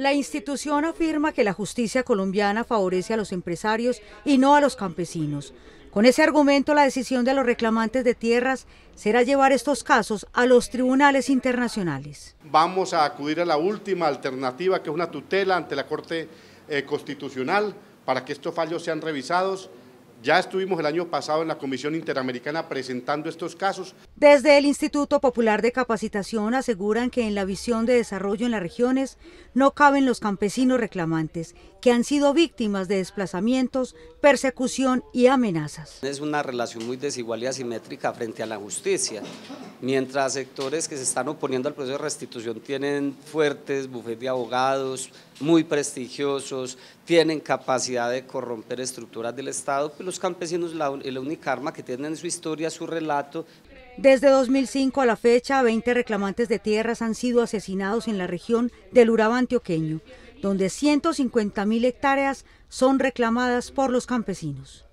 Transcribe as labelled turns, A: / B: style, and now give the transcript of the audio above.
A: La institución afirma que la justicia colombiana favorece a los empresarios y no a los campesinos. Con ese argumento, la decisión de los reclamantes de tierras será llevar estos casos a los tribunales internacionales.
B: Vamos a acudir a la última alternativa, que es una tutela ante la Corte eh, Constitucional, para que estos fallos sean revisados. Ya estuvimos el año pasado en la Comisión Interamericana presentando estos casos.
A: Desde el Instituto Popular de Capacitación aseguran que en la visión de desarrollo en las regiones no caben los campesinos reclamantes, que han sido víctimas de desplazamientos, persecución y amenazas.
C: Es una relación muy desigual y asimétrica frente a la justicia. Mientras sectores que se están oponiendo al proceso de restitución tienen fuertes bufetes de abogados, muy prestigiosos, tienen capacidad de corromper estructuras del Estado, pues los campesinos la, la única arma que tienen en su historia, su relato,
A: desde 2005 a la fecha, 20 reclamantes de tierras han sido asesinados en la región del Urabá antioqueño, donde 150.000 hectáreas son reclamadas por los campesinos.